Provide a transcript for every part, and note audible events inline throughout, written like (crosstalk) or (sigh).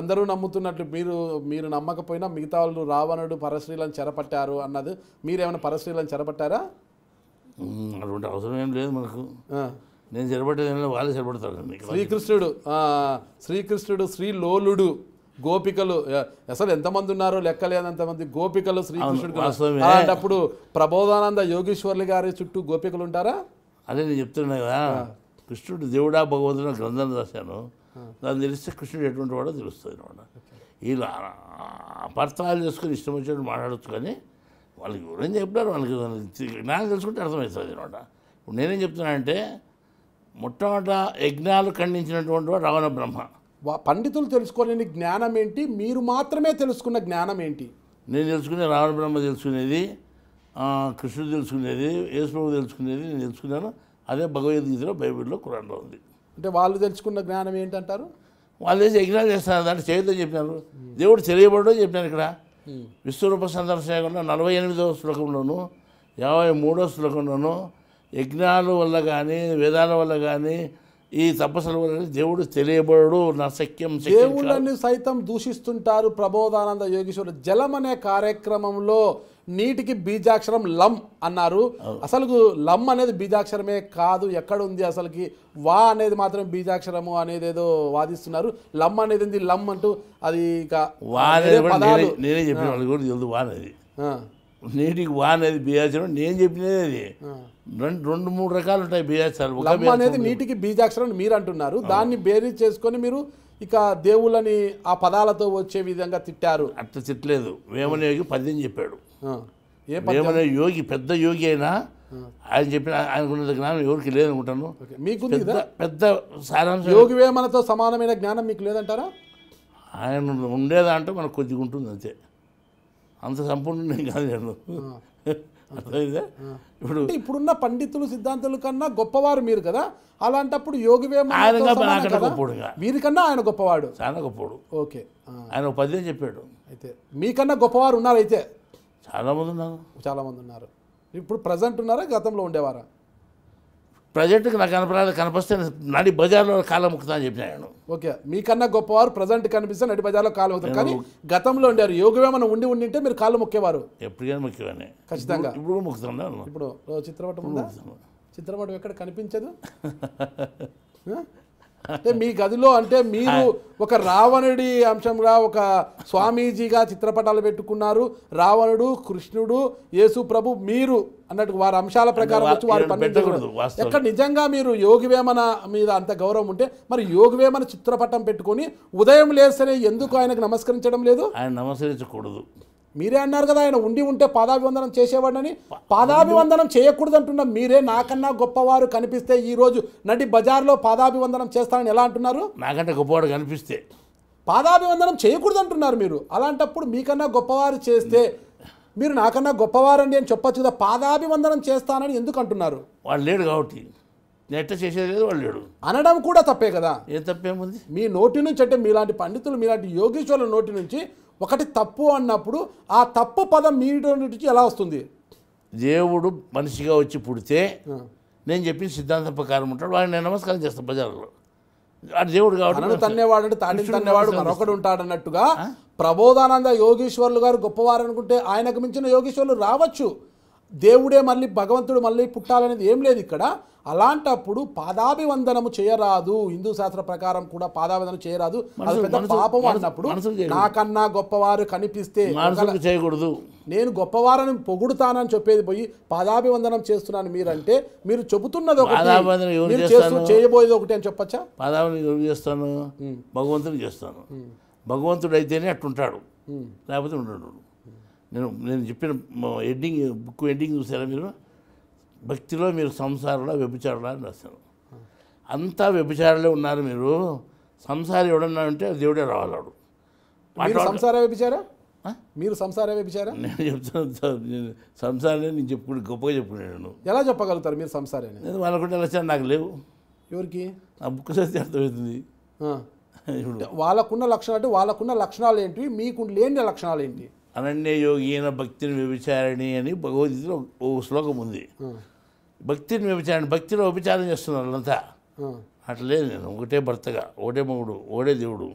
అందరూ నమ్ముతున్నట్లు మీరు మీరు నమ్మకపోయినా మిగతా వాళ్ళు రావణుడు పరశ్రీలను చెరపట్టారు అన్నది మీరేమైనా పరశ్రీలను చెరపట్టారా అటువంటి అవసరం ఏం లేదు మనకు నేను చెరపట్టేది వాళ్ళు చెరపడతారు శ్రీకృష్ణుడు శ్రీకృష్ణుడు శ్రీలోలుడు గోపికలు అసలు ఎంతమంది ఉన్నారో లెక్కలేనంతమంది గోపికలు శ్రీకృష్ణుడు అలాంటప్పుడు ప్రబోధానంద యోగేశ్వర్లు గారి చుట్టూ గోపికలు ఉంటారా అదే నేను చెప్తున్నా కదా కృష్ణుడు దేవుడా భగవంతుడు గ్రంథం రాశాను దాన్ని తెలిస్తే కృష్ణుడు ఎటువంటి వాడో తెలుస్తుంది అనమాట వీళ్ళు అపార్థాలు చేసుకుని ఇష్టం వచ్చినట్టు మాట్లాడచ్చు కానీ వాళ్ళకి ఎవరైనా చెప్పారు వాళ్ళకి జ్ఞానం తెలుసుకుంటే అర్థమవుతుంది అనమాట ఇప్పుడు నేనేం చెప్తున్నానంటే మొట్టమొదట యజ్ఞాలు ఖండించినటువంటి వాడు రావణ బ్రహ్మ పండితులు తెలుసుకోలేని జ్ఞానం ఏంటి మీరు మాత్రమే తెలుసుకున్న జ్ఞానం ఏంటి నేను తెలుసుకునే రావణ బ్రహ్మ తెలుసుకునేది కృష్ణుడు తెలుసుకునేది యేసు తెలుసుకునేది నేను తెలుసుకున్నాను అదే భగవద్గీతలో బైబిల్లో కురాన్లో ఉంది అంటే వాళ్ళు తెలుసుకున్న జ్ఞానం ఏంటంటారు వాళ్ళు యజ్ఞాలు చేస్తున్నారు దాన్ని చేయొద్దని చెప్పినారు దేవుడు తెలియబడో చెప్పినారు ఇక్కడ విశ్వరూప సందర్శనలో నలభై ఎనిమిదవ శ్లోకంలోను యాభై మూడో శ్లోకంలోను యజ్ఞాల వల్ల కానీ వేదాల వల్ల కానీ ఈ తపస్సుల వల్ల దేవుడు తెలియబడు నా సఖ్యం దేవుళ్ళని సైతం దూషిస్తుంటారు ప్రబోధానంద యోగేశ్వరుడు జలం అనే కార్యక్రమంలో నీటికి బీజాక్షరం లం అన్నారు అసలు లం అనేది బీజాక్షరమే కాదు ఎక్కడ ఉంది అసలుకి వా అనేది మాత్రం బీజాక్షరము అనేది ఏదో వాదిస్తున్నారు లం అనేది ఉంది లమ్ అంటూ అది ఇక నేనే చెప్పిన కూడా వా అనేది నీటికి వా అనేది బీజాక్షరం నేను చెప్పినది అది రెండు రెండు మూడు రకాలు ఉంటాయి బీజాక్షరాలు అనేది నీటికి బీజాక్షరం మీరు అంటున్నారు దాన్ని బేరీ చేసుకొని మీరు ఇక దేవుళ్ళని ఆ పదాలతో వచ్చే విధంగా తిట్టారు అట్లా తిట్టలేదు వేమనేవికి పద్యం చెప్పాడు ఏమైనా యోగి పెద్ద యోగి అయినా ఆయన చెప్పిన ఆయనకున్న జ్ఞానం ఎవరికి లేదనుకుంటాను మీకు పెద్ద పెద్ద సారాంశం యోగి వేమనతో సమానమైన జ్ఞానం మీకు లేదంటారా ఆయన ఉండేదంటే మనకు కొద్దిగా ఉంటుంది అంతే అంత సంపూర్ణ కాదు నేను అర్థమైందా ఇప్పుడు ఇప్పుడున్న పండితులు సిద్ధాంతుల కన్నా గొప్పవారు మీరు కదా అలాంటప్పుడు యోగి గొప్పవాడు వీరికన్నా ఆయన గొప్పవాడు చాలా గొప్పవాడు ఓకే ఆయన పదే చెప్పాడు అయితే మీకన్నా గొప్పవారు ఉన్నారు అయితే చాలామంది ఉన్నారు చాలామంది ఉన్నారు ఇప్పుడు ప్రజెంట్ ఉన్నారా గతంలో ఉండేవారా ప్రజెంట్కి నాకు కనపడాలి కనిపిస్తే నడి బజార్లో కాలం అని చెప్పినాను ఓకే మీకన్నా గొప్పవారు ప్రజెంట్ కనిపిస్తే నడి బజార్లో కాలం అవుతారు కానీ గతంలో ఉండారు యోగవేమన ఉండి ఉండి ఉంటే మీరు కాళ్ళు ముక్కేవారు ఎప్పటికైనా మొక్కేవానే ఖచ్చితంగా ఇప్పుడు మొక్కుతున్నాను ఇప్పుడు చిత్రపటం చిత్రపటం ఎక్కడ కనిపించదు (laughs) అంటే మీ గదిలో అంటే మీరు ఒక రావణుడి అంశంగా ఒక స్వామీజీగా చిత్రపటాలు పెట్టుకున్నారు రావణుడు కృష్ణుడు యేసు ప్రభు మీరు అన్నట్టు వారి అంశాల ప్రకారం వచ్చి వారు పండించకూడదు ఎక్కడ నిజంగా మీరు యోగివేమన మీద అంత గౌరవం ఉంటే మరి యోగివేమన చిత్రపటం పెట్టుకొని ఉదయం లేస్తేనే ఎందుకు ఆయనకు నమస్కరించడం లేదు ఆయన నమస్కరించకూడదు మీరే అన్నారు కదా ఆయన ఉండి ఉంటే పాదాభివందనం చేసేవాడని పాదాభివందనం చేయకూడదు అంటున్నా మీరే నాకన్నా గొప్పవారు కనిపిస్తే ఈరోజు నటి బజార్లో పాదాభివందనం చేస్తానని ఎలా అంటున్నారు నాకంటే గొప్పవాడు కనిపిస్తే పాదాభివందనం చేయకూడదు అంటున్నారు మీరు అలాంటప్పుడు మీకన్నా గొప్పవారు చేస్తే మీరు నాకన్నా గొప్పవారండి అని చెప్పొచ్చు కదా పాదాభివందనం చేస్తానని ఎందుకు అంటున్నారు వాళ్ళు లేడు కాబట్టి నెట్ట చేసేది లేదు వాళ్ళు లేడు అనడం కూడా తప్పే కదా ఏ తప్పేముంది మీ నోటి నుంచి అంటే మీలాంటి పండితులు మీలాంటి యోగేశ్వరుల నోటి నుంచి ఒకటి తప్పు అన్నప్పుడు ఆ తప్పు పదం మీ నుంచి ఎలా వస్తుంది దేవుడు మనిషిగా వచ్చి పుడితే నేను చెప్పిన సిద్ధాంతం ప్రకారం ఉంటాడు వాడిని నేను నమస్కారం చేస్తాను ప్రజలలో అది దేవుడు కాబట్టి తన్నేవాడు అంటే తన్నేవాడు మరొకడు ఉంటాడు అన్నట్టుగా ప్రబోధానంద యోగేశ్వర్లు గారు గొప్పవారు అనుకుంటే ఆయనకు మించిన యోగేశ్వరులు రావచ్చు దేవుడే మళ్ళీ భగవంతుడు మళ్ళీ పుట్టాలనేది ఏం లేదు ఇక్కడ అలాంటప్పుడు పాదాభివందనము చేయరాదు హిందూ శాస్త్ర ప్రకారం కూడా పాదాభివందనం చేయరాదు పాపం అన్నప్పుడు నాకన్నా గొప్పవారు కనిపిస్తే చేయకూడదు నేను గొప్పవారని పొగుడుతానని చెప్పేది పోయి పాదాభివందనం చేస్తున్నాను మీరంటే మీరు చెబుతున్నది ఒకటి చేయబోయేది ఒకటి అని చెప్పచ్చా పాదాభివందనం చేస్తాను భగవంతుని చేస్తాను భగవంతుడు అయితేనే అట్టుంటాడు లేకపోతే ఉండడు నేను నేను చెప్పిన ఎండింగ్ బుక్ ఎండింగ్ చూసారా మీరు భక్తిలో మీరు సంసారంలో వ్యభిచారుడా అని రాశాను అంతా వ్యభిచారులే ఉన్నారు మీరు సంసారి ఎవడన్నా ఉంటే దేవుడే రావాలాడు సంసార వ్యభిచారా మీరు సంసార వ్యభిచారా నేను చెప్తాను సంసారనే నేను చెప్పుకుంటే గొప్పగా చెప్పుకున్నాను ఎలా చెప్పగలుగుతారు మీరు సంసారాన్ని నేను వాళ్ళకుంటే ఎలా నాకు లేవు ఎవరికి ఆ బుక్ చేస్తే అర్థమవుతుంది వాళ్ళకున్న లక్షణాలు అంటే వాళ్ళకున్న లక్షణాలు ఏంటి మీకు లేని లక్షణాలు ఏంటి అనన్యయోగిన భక్తిని వ్యభిచారిణి అని భగవద్గీతలో ఓ శ్లోకం ఉంది భక్తిని వ్యభిచారణ భక్తిలో వ్యభిచారం చేస్తున్నారు వాళ్ళంతా అట్లే నేను ఒకటే భర్తగా ఒకటే మగుడు ఒకటే దేవుడు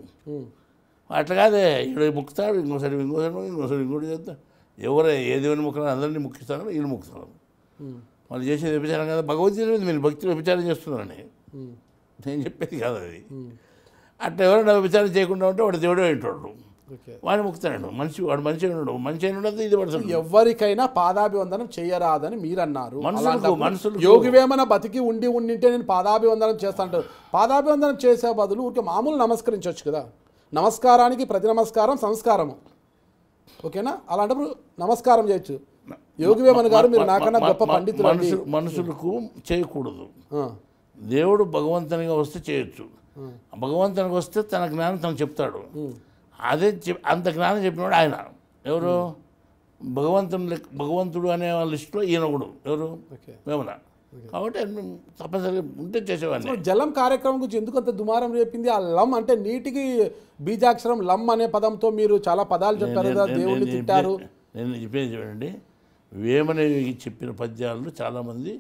అట్లా కాదే ఇక్కడ ముక్కుతాడు ఇంకోసారి ఇంకోసారి ఇంకోసారి ఇంకోటి చేస్తాడు ఎవరే ఏ దేవుని ముక్కలను అందరినీ ముక్కిస్తాను వీళ్ళు ముక్కుతాను వాళ్ళు చేసేది వ్యభిచారం కదా భగవద్గీత మీద మీరు భక్తిని వ్యభిచారం చేస్తున్నారని నేను చెప్పేది కాదు అది అట్లా ఎవరైనా వ్యభిచారం చేయకుండా ఉంటే వాడు దేవుడే ఉంటాడు వాడు మొక్కుతున్నాడు మనిషి వాడు మంచి ఉన్నాడు మంచి ఉండదు ఇది పడుతుంది ఎవరికైనా పాదాభివందనం చేయరాదని మీరు అన్నారు మనుషులకు మనుషులు యోగివేమన బతికి ఉండి ఉండింటే నేను పాదాభివందనం చేస్తాను పాదాభివందనం చేసే బదులు ఊరికి మామూలు నమస్కరించవచ్చు కదా నమస్కారానికి ప్రతి నమస్కారం సంస్కారము ఓకేనా అలాంటప్పుడు నమస్కారం చేయొచ్చు యోగివేమన గారు మీరు నాకన్నా గొప్ప పండితులు మనుషులకు చేయకూడదు దేవుడు భగవంతునిగా వస్తే చేయొచ్చు భగవంతునికి వస్తే తన జ్ఞానం తను చెప్తాడు అదే అంత జ్ఞానం చెప్పినాడు ఆయన ఎవరు భగవంతుని భగవంతుడు అనే వాళ్ళ లిస్టులో ఈయన కూడా ఎవరు మేమున కాబట్టి తప్పనిసరిగా ఉంటే చేసేవాడిని జలం కార్యక్రమం గురించి ఎందుకు అంత దుమారం చెప్పింది ఆ లమ్ అంటే నీటికి బీజాక్షరం లమ్ అనే పదంతో మీరు చాలా పదాలు చెప్పారు కదా దేవుడిని తింటారు నేను చెప్పేది చూడండి వేమనేవి చెప్పిన పద్యాలు చాలామంది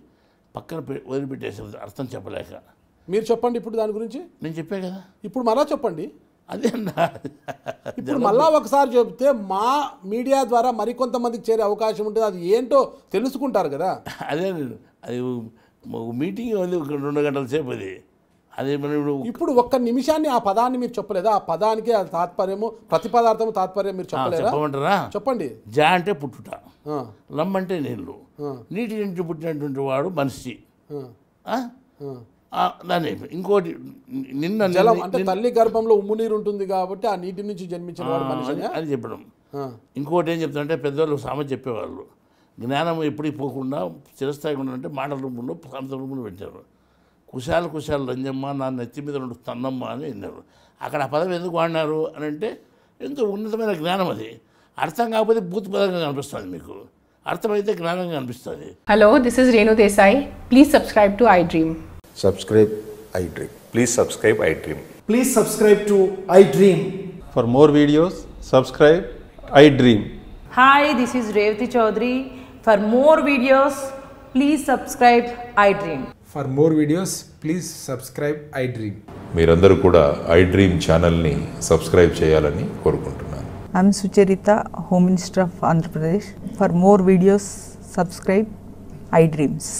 పక్కన వదిలిపెట్టేసారు అర్థం చెప్పలేక మీరు చెప్పండి ఇప్పుడు దాని గురించి నేను చెప్పాను కదా ఇప్పుడు మరలా చెప్పండి అదే ఇప్పుడు మళ్ళా ఒకసారి చెబితే మా మీడియా ద్వారా మరికొంతమందికి చేరే అవకాశం ఉంటుంది అది ఏంటో తెలుసుకుంటారు కదా అదే అది మీటింగ్ ఉంది ఒక రెండు గంటల సేపు అది అదే మనం ఇప్పుడు ఇప్పుడు ఒక్క నిమిషాన్ని ఆ పదాన్ని మీరు చెప్పలేదా ఆ పదానికి ఆ తాత్పర్యము ప్రతి పదార్థము తాత్పర్యం మీరు చెప్పలేదా చెప్పమంటారా చెప్పండి జా అంటే పుట్టుట లమ్మంటే నీళ్ళు నీటి నుంచి పుట్టినటువంటి వాడు మనిషి దాన్ని ఇంకోటి నిన్న అంటే తల్లి గర్భంలో ఉమ్ము నీరు ఉంటుంది కాబట్టి ఆ నీటి నుంచి జన్మించిన అని చెప్పడం ఇంకోటి ఏం చెప్తారంటే పెద్దవాళ్ళు సామె చెప్పేవాళ్ళు జ్ఞానం ఎప్పుడు పోకుండా చిరస్థాయిగా ఉండాలంటే మాటల రూపంలో సామెత రూపంలో పెట్టారు కుశాల కుశాల రంజమ్మ నా నెత్తి మీద రెండు తన్నమ్మ అని విన్నారు అక్కడ ఆ పదం ఎందుకు వాడినారు అని అంటే ఎంతో ఉన్నతమైన జ్ఞానం అది అర్థం కాకపోతే బూత్ పదంగా కనిపిస్తుంది మీకు అర్థమైతే జ్ఞానంగా అనిపిస్తుంది hello this is Renu Desai please subscribe to I dream subscribe I dream please subscribe I dream please subscribe to I dream for more videos subscribe I dream hi this is Revathi Chowdary for more videos please subscribe I dream for more videos please subscribe I dream మీరందరూ కూడా I dream ఛానల్ని subscribe చేయాలని కోరుకుంటున్నాను I'm Sucharitha home minister of Andhra Pradesh for more videos subscribe I dreams